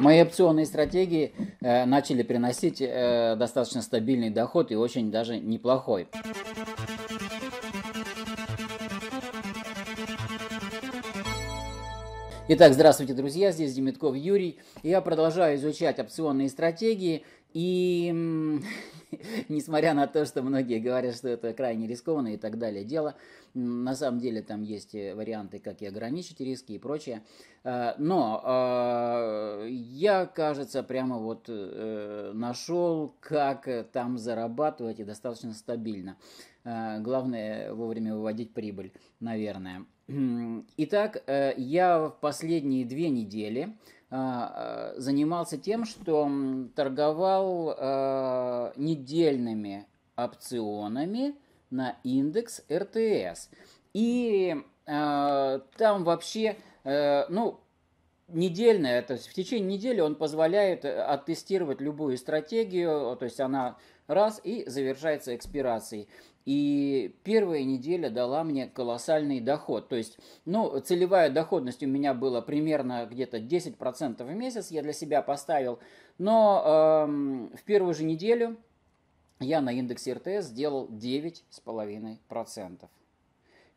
Мои опционные стратегии э, начали приносить э, достаточно стабильный доход и очень даже неплохой. Итак, здравствуйте, друзья, здесь Демитков Юрий. Я продолжаю изучать опционные стратегии, и несмотря на то, что многие говорят, что это крайне рискованное и так далее дело, на самом деле там есть э, варианты, как и ограничить риски и прочее. Э, но э, я, кажется, прямо вот нашел, как там зарабатывать и достаточно стабильно. Главное вовремя выводить прибыль, наверное. Итак, э, я в последние две недели а, э, занимался тем, что торговал э, недельными опционами на индекс РТС. И там вообще, ну, недельная, то есть в течение недели он позволяет э, оттестировать любую стратегию, то есть она раз и завершается экспирацией. И первая неделя дала мне колоссальный доход. То есть, ну, целевая доходность у меня была примерно где-то 10% в месяц, я для себя поставил. Но эм, в первую же неделю я на индексе РТС сделал 9,5%.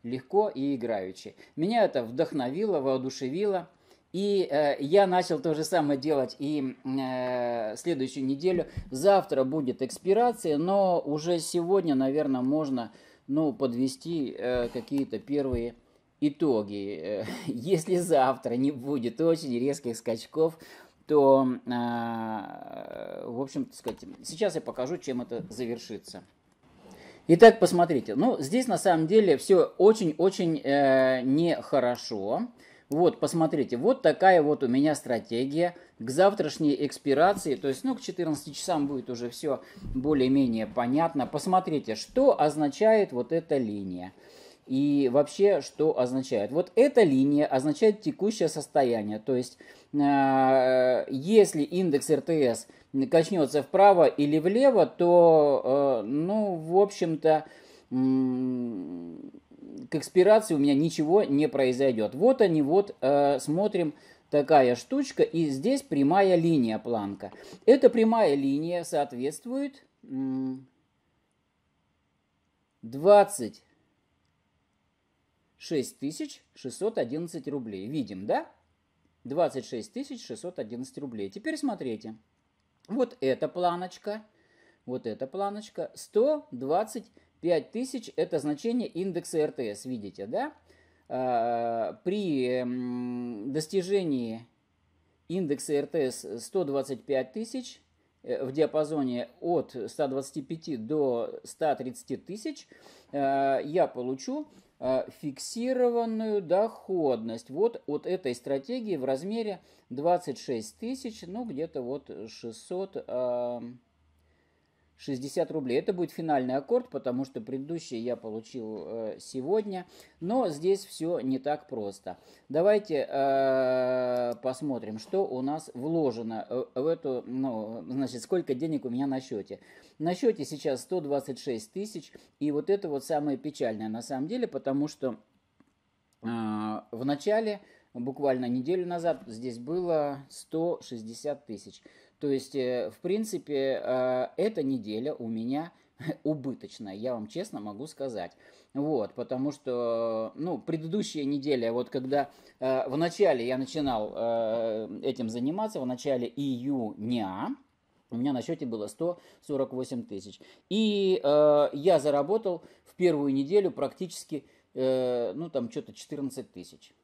Легко и играючи. Меня это вдохновило, воодушевило. И э, я начал то же самое делать и э, следующую неделю. Завтра будет экспирация, но уже сегодня, наверное, можно ну, подвести э, какие-то первые итоги. Э, если завтра не будет очень резких скачков, то, а, э, в общем, сказать, сейчас я покажу, чем это завершится. Итак, посмотрите. Ну, здесь на самом деле все очень-очень э, нехорошо. хорошо. Вот, посмотрите, вот такая вот у меня стратегия к завтрашней экспирации. То есть, ну, к 14 часам будет уже все более-менее понятно. Посмотрите, что означает вот эта линия. И вообще, что означает? Вот эта линия означает текущее состояние. То есть, э, если индекс РТС качнется вправо или влево, то, э, ну, в общем-то, э, к экспирации у меня ничего не произойдет. Вот они, вот э, смотрим такая штучка, и здесь прямая линия планка. Эта прямая линия соответствует 26 611 рублей. Видим, да? 26 611 рублей. Теперь смотрите. Вот эта планочка, вот эта планочка 120 5000 – это значение индекса РТС, видите, да? А, при достижении индекса РТС 125 тысяч э, в диапазоне от 125 до 130 тысяч э, я получу э, фиксированную доходность вот от этой стратегии в размере 26 тысяч, ну где-то вот 600 60 рублей. Это будет финальный аккорд, потому что предыдущий я получил э, сегодня. Но здесь все не так просто. Давайте э, посмотрим, что у нас вложено э, в эту, ну, значит, сколько денег у меня на счете. На счете сейчас 126 тысяч. И вот это вот самое печальное на самом деле, потому что э, в начале, буквально неделю назад, здесь было 160 тысяч. То есть, э, в принципе, э, эта неделя у меня убыточная, я вам честно могу сказать. Вот, потому что, ну, предыдущая неделя, вот когда э, в начале я начинал э, этим заниматься, в начале июня, у меня на счете было 148 тысяч. И э, я заработал в первую неделю практически, э, ну, там, что-то 14 тысяч.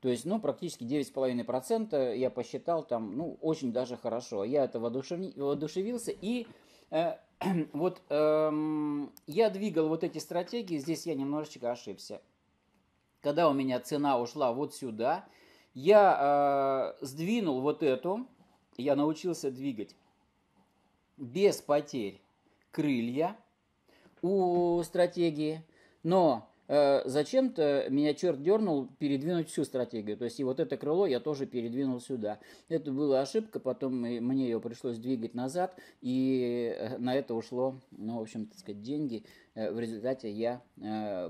То есть, ну, практически 9,5% я посчитал там, ну, очень даже хорошо. Я это воодушев... воодушевился и э, вот э, я двигал вот эти стратегии, здесь я немножечко ошибся. Когда у меня цена ушла вот сюда, я э, сдвинул вот эту, я научился двигать без потерь крылья у стратегии, но Э, зачем-то меня черт дернул передвинуть всю стратегию. То есть и вот это крыло я тоже передвинул сюда. Это была ошибка, потом мне ее пришлось двигать назад, и э, на это ушло, ну, в общем, так сказать, деньги. Э, в результате я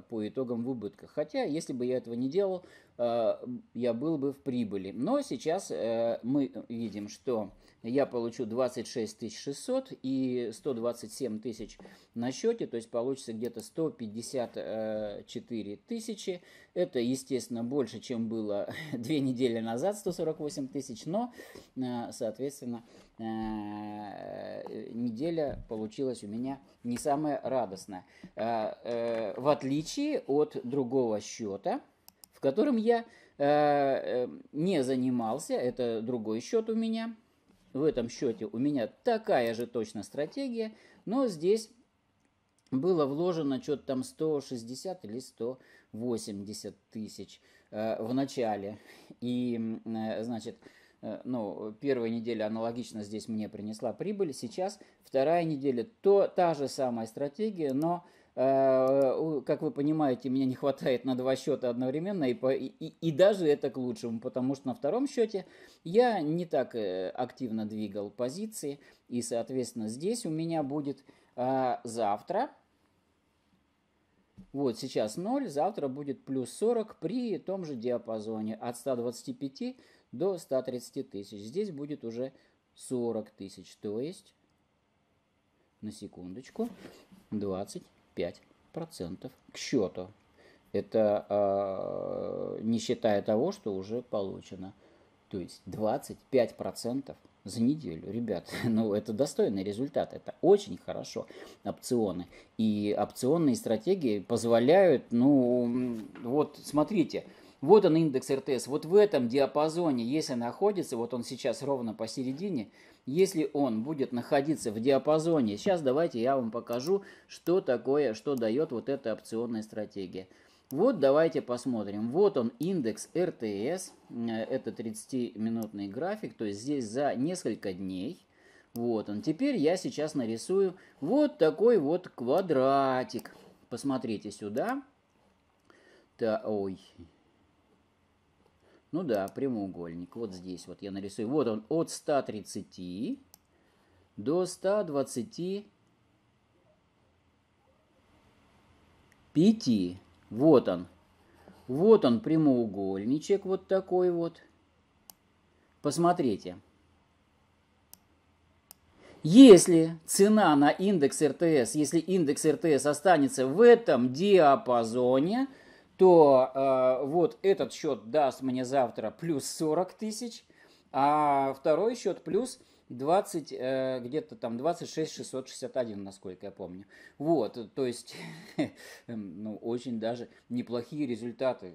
по итогам в убытках. Хотя, если бы я этого не делал, я был бы в прибыли. Но сейчас мы видим, что я получу 26 600 и 127 тысяч на счете, то есть получится где-то 154 э, тысячи. Это, естественно, больше, чем было две недели назад, 148 тысяч, но, э, соответственно, э, неделя получилась у меня не самая радостная. В отличие от другого счета, в котором я не занимался, это другой счет у меня – в этом счете у меня такая же точно стратегия, но здесь было вложено что-то там 160 или 180 тысяч э, в начале. И, э, значит, э, ну, первая неделя аналогично здесь мне принесла прибыль. Сейчас вторая неделя то, та же самая стратегия, но а, как вы понимаете, мне не хватает на два счета одновременно, и, по, и, и даже это к лучшему, потому что на втором счете я не так э, активно двигал позиции, и, соответственно, здесь у меня будет а, завтра, вот сейчас 0, завтра будет плюс 40 при том же диапазоне от 125 до 130 тысяч. Здесь будет уже 40 тысяч, то есть, на секундочку, 20 25% к счету. Это э, не считая того, что уже получено. То есть 25% за неделю. Ребят, ну это достойный результат, это очень хорошо опционы. И опционные стратегии позволяют, ну вот смотрите, вот он индекс РТС, вот в этом диапазоне, если находится, вот он сейчас ровно посередине, если он будет находиться в диапазоне, сейчас давайте я вам покажу, что такое, что дает вот эта опционная стратегия. Вот давайте посмотрим. Вот он индекс РТС, э, это 30-минутный график, то есть здесь за несколько дней. Вот он. Теперь я сейчас нарисую вот такой вот квадратик. Посмотрите сюда. Та, ой, ну да, прямоугольник. Вот здесь вот я нарисую. Вот он от 130 до 125. Вот он. Вот он прямоугольничек вот такой вот. Посмотрите. Если цена на индекс РТС, если индекс РТС останется в этом диапазоне, то э, вот этот счет даст мне завтра плюс 40 тысяч, а второй счет плюс 20, э, где-то там 26 661, насколько я помню. Вот, э, то есть, эм, ну, очень даже неплохие результаты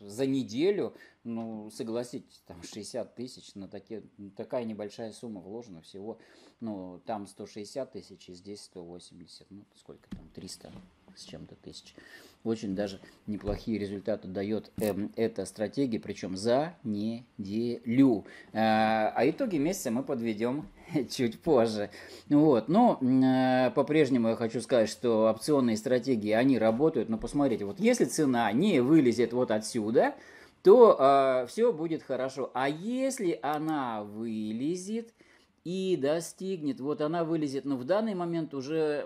за неделю, ну, согласитесь, там 60 тысяч, на такие, такая небольшая сумма вложена всего, ну, там 160 тысяч и здесь 180, ну, сколько там, 300 с чем-то тысяч. Очень даже неплохие результаты дает э, эта стратегия, причем за неделю. Э, а итоги месяца мы подведем чуть позже. Вот, но э, по-прежнему я хочу сказать, что опционные стратегии, они работают, но посмотрите, вот если цена не вылезет вот отсюда, то э, все будет хорошо. А если она вылезет, и достигнет, вот она вылезет, но ну, в данный момент уже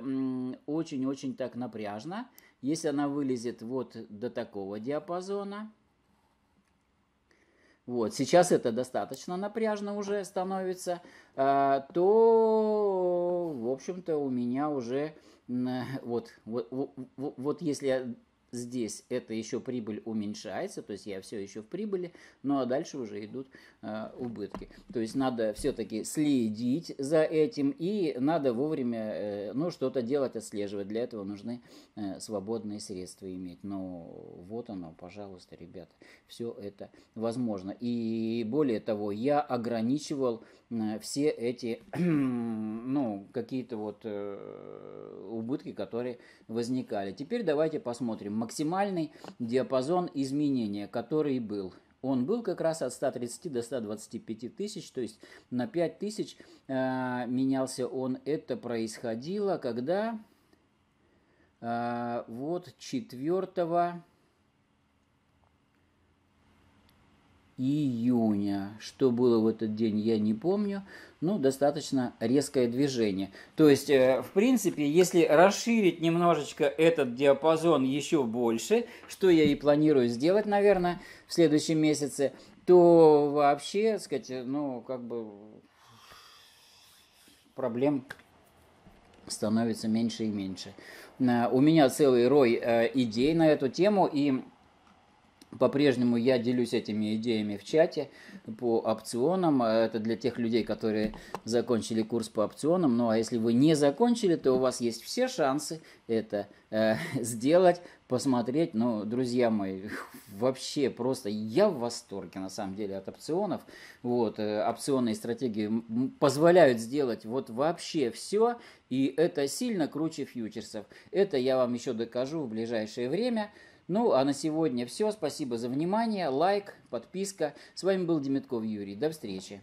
очень-очень так напряжно. Если она вылезет вот до такого диапазона, вот, сейчас это достаточно напряжно уже становится, а, то, в общем-то, у меня уже, вот, вот, вот, вот если я здесь это еще прибыль уменьшается, то есть я все еще в прибыли, ну а дальше уже идут э, убытки. То есть надо все-таки следить за этим и надо вовремя, э, ну, что-то делать, отслеживать. Для этого нужны э, свободные средства иметь. Но ну, вот оно, пожалуйста, ребята, все это возможно. И более того, я ограничивал э, все эти, ну, какие-то вот э, убытки, которые возникали. Теперь давайте посмотрим максимальный диапазон изменения, который был. Он был как раз от 130 до 125 тысяч, то есть на 5 тысяч э, менялся он. Это происходило, когда э, вот 4 июня. Что было в этот день, я не помню, но достаточно резкое движение. То есть, э, в принципе, если расширить немножечко этот диапазон еще больше, что я и планирую сделать, наверное, в следующем месяце, то вообще, так сказать, ну, как бы проблем становится меньше и меньше. Э, у меня целый рой э, идей на эту тему, и по-прежнему я делюсь этими идеями в чате по опционам. Это для тех людей, которые закончили курс по опционам. Ну а если вы не закончили, то у вас есть все шансы это э, сделать, посмотреть. Ну, друзья мои, вообще просто я в восторге на самом деле от опционов. Вот, э, опционные стратегии позволяют сделать вот вообще все. И это сильно круче фьючерсов. Это я вам еще докажу в ближайшее время. Ну, а на сегодня все. Спасибо за внимание, лайк, подписка. С вами был Демятков Юрий. До встречи.